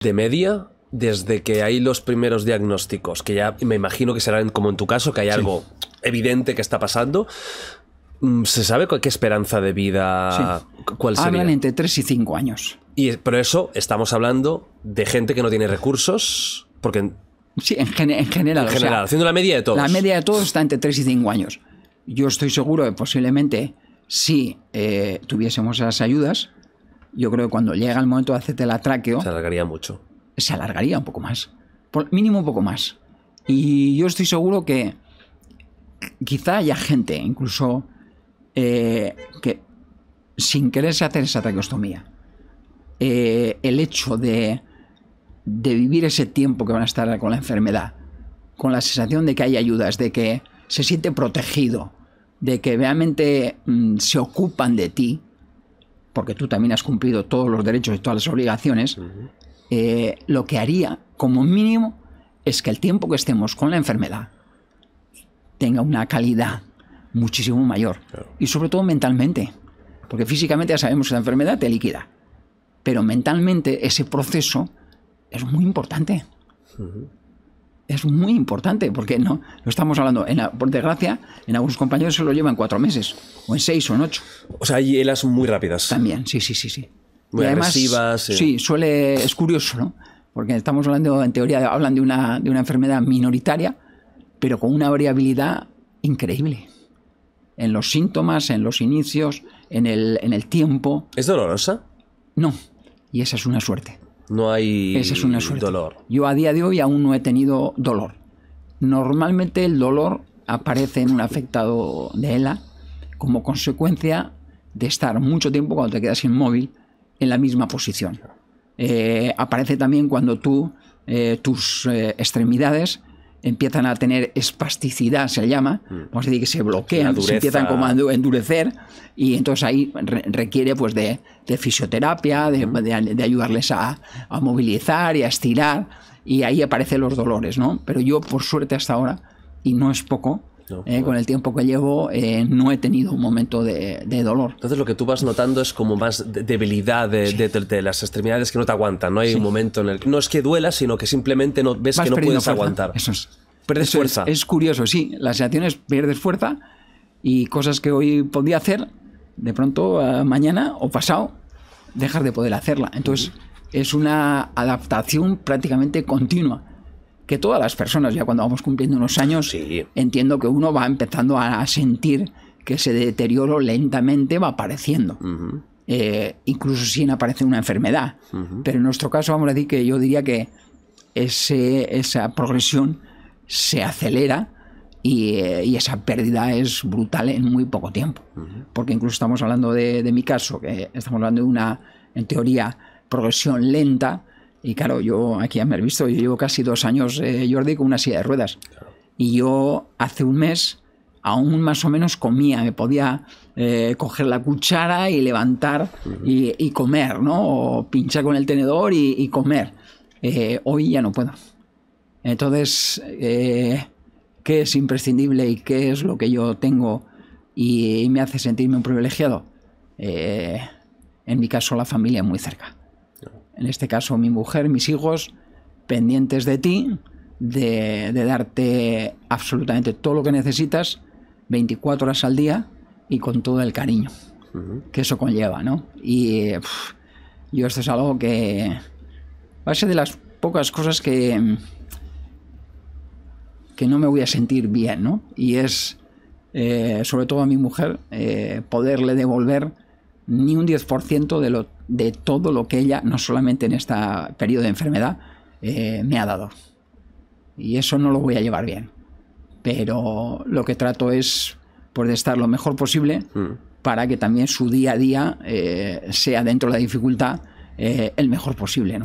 De media, desde que hay los primeros diagnósticos, que ya me imagino que serán como en tu caso, que hay algo evidente que está pasando, mm, ¿se sabe qué esperanza de vida cuál sería? Hablan entre 3 y 5 años. Y, pero eso, estamos hablando de gente que no tiene recursos, porque... Sí, en, general. En general, haciendo la media de todos. La media de todos está entre 3 y 5 años. Yo estoy seguro que posiblemente si eh, tuviésemos esas ayudas, yo creo que cuando llega el momento de hacerte el atraqueo. Se alargaría mucho. Se alargaría un poco más. mínimo un poco más. Y yo estoy seguro que quizá haya gente, incluso, eh, que sin quererse hacer esa traqueostomía. Eh, el hecho de, de vivir ese tiempo que van a estar con la enfermedad, con la sensación de que hay ayudas, de que se siente protegido, de que realmente mm, se ocupan de ti, porque tú también has cumplido todos los derechos y todas las obligaciones, eh, lo que haría como mínimo es que el tiempo que estemos con la enfermedad tenga una calidad muchísimo mayor. Y sobre todo mentalmente, porque físicamente ya sabemos que la enfermedad te liquida, pero mentalmente ese proceso es muy importante es muy importante, porque no lo estamos hablando. En por desgracia, en algunos compañeros se lo llevan cuatro meses, o en seis o en ocho. O sea, hay helas muy rápidas. También, sí, sí, sí. sí. y además, eh. Sí, suele, es curioso, ¿no? Porque estamos hablando, en teoría, hablan de una, de una enfermedad minoritaria, pero con una variabilidad increíble. En los síntomas, en los inicios, en el, en el tiempo. ¿Es dolorosa? No, y esa es una suerte. No hay es un dolor. Yo a día de hoy aún no he tenido dolor. Normalmente el dolor aparece en un afectado de ELA como consecuencia de estar mucho tiempo cuando te quedas inmóvil en la misma posición. Eh, aparece también cuando tú, eh, tus eh, extremidades empiezan a tener espasticidad, se llama, mm. vamos a decir que se bloquean, se empiezan como a endurecer y entonces ahí requiere pues de, fisioterapia, de, ayudarles a, a, movilizar y a estirar y ahí aparecen los dolores, ¿no? Pero yo por suerte hasta ahora, y no es poco, eh, pues con el tiempo que llevo eh, no he tenido un momento de, dolor. Entonces lo que tú vas notando es como más debilidad de, las extremidades que no te aguantan. No hay un momento en el no es que duela, sino que simplemente no, ves que no puedes aguantar. Eso es. fuerza. Es, curioso, sí. La Las es pierdes fuerza y cosas que hoy podía hacer, de pronto eh, mañana o pasado, dejas de poder hacerla. Entonces es una adaptación prácticamente continua que todas las personas, ya cuando vamos cumpliendo unos años, entiendo que uno va empezando a sentir que ese deterioro lentamente va apareciendo. eh, incluso si aparece una enfermedad. Pero en nuestro caso, vamos a decir que yo diría que ese, esa progresión se acelera y, eh, esa pérdida es brutal en muy poco tiempo. Porque incluso estamos hablando de, de, mi caso, que estamos hablando de una, en teoría, progresión lenta, y claro, yo aquí ya me visto, yo llevo casi dos años, eh, Jordi, con una silla de ruedas. Y yo hace un mes aún más o menos comía, me podía eh, coger la cuchara y levantar y, comer, ¿no? O pinchar con el tenedor y, comer. Eh, hoy ya no puedo. Entonces, ¿qué es imprescindible y qué es lo que yo tengo y, y me hace sentirme un privilegiado? en mi caso, la familia muy cerca en este caso mi mujer, mis hijos, pendientes de ti, de, darte absolutamente todo lo que necesitas, 24 horas al día y con todo el cariño que eso conlleva, ¿no? Y yo esto es algo que va a ser de las pocas cosas que que no me voy a sentir bien, ¿no? Y es, eh, sobre todo a mi mujer, eh, poderle devolver ni un 10% de, lo, de todo lo que ella, no solamente en este periodo de enfermedad, eh, me ha dado. Y eso no lo voy a llevar bien. Pero lo que trato es pues, de estar lo mejor posible mm. para que también su día a día eh, sea dentro de la dificultad eh, el mejor posible. ¿no?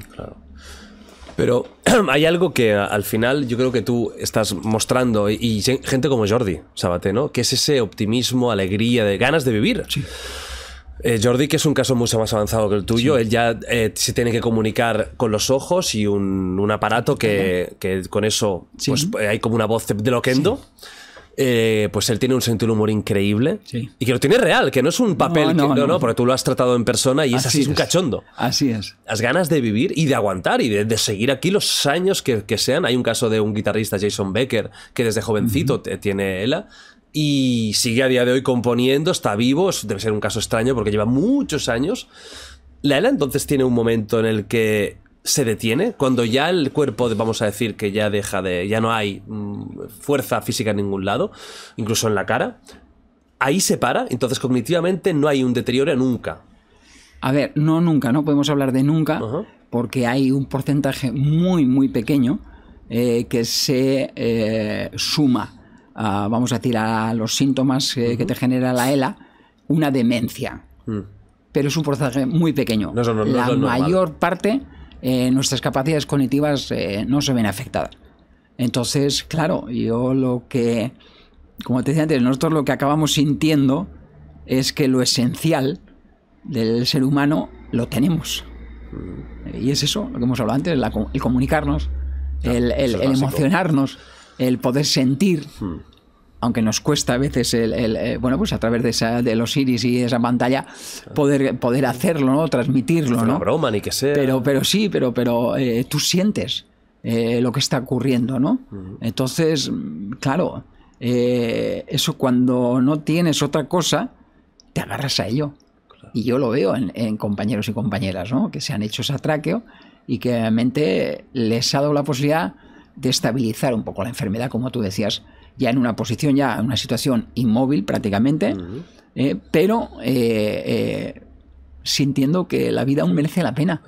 Pero hay algo que al final yo creo que tú estás mostrando, y, gente como Jordi Sabate, ¿no? Que es ese optimismo, alegría, de ganas de vivir. Sí. Eh, Jordi, que es un caso mucho más avanzado que el tuyo, él ya eh, se tiene que comunicar con los ojos y un, aparato que, con eso pues, eh, hay como una voz de loquendo. pues él tiene un sentido del humor increíble y que lo tiene real, que no es un papel, no, no, porque tú lo has tratado en persona y es así, es un cachondo. Así es. Las ganas de vivir y de aguantar y de, seguir aquí los años que, sean. Hay un caso de un guitarrista, Jason Becker, que desde jovencito tiene ELA, y sigue a día de hoy componiendo, está vivo, debe ser un caso extraño porque lleva muchos años. ELA entonces tiene un momento en el que se detiene, cuando ya el cuerpo, vamos a decir que ya deja de, ya no hay mm, fuerza física en ningún lado, incluso en la cara, ahí se para, entonces cognitivamente no hay un deterioro nunca. A ver, no nunca, no podemos hablar de nunca, porque hay un porcentaje muy, muy pequeño eh, que se eh, suma vamos a decir, a los síntomas que, te genera la ELA, una demencia. Mm. Pero es un porcentaje muy pequeño. la mayor parte, eh, nuestras capacidades cognitivas eh, no se ven afectadas. Entonces, claro, yo lo que, como te decía antes, nosotros lo que acabamos sintiendo es que lo esencial del ser humano lo tenemos. Mm. Y es eso, lo que hemos hablado antes, el comunicarnos, el, emocionarnos, el poder sentir, mm aunque nos cuesta a veces el, eh, bueno pues a través de, esa, los iris y esa pantalla poder poder hacerlo no transmitirlo no broma ni que sea pero pero sí pero pero eh, tú sientes eh, lo que está ocurriendo no entonces claro eso cuando no tienes otra cosa te agarras a ello y yo lo veo en, en, compañeros y compañeras no que se han hecho ese atraqueo y que realmente les ha dado la posibilidad de estabilizar un poco la enfermedad como tú decías ya en una posición, ya en una situación inmóvil prácticamente, eh, pero eh, eh, sintiendo que la vida aún merece la pena.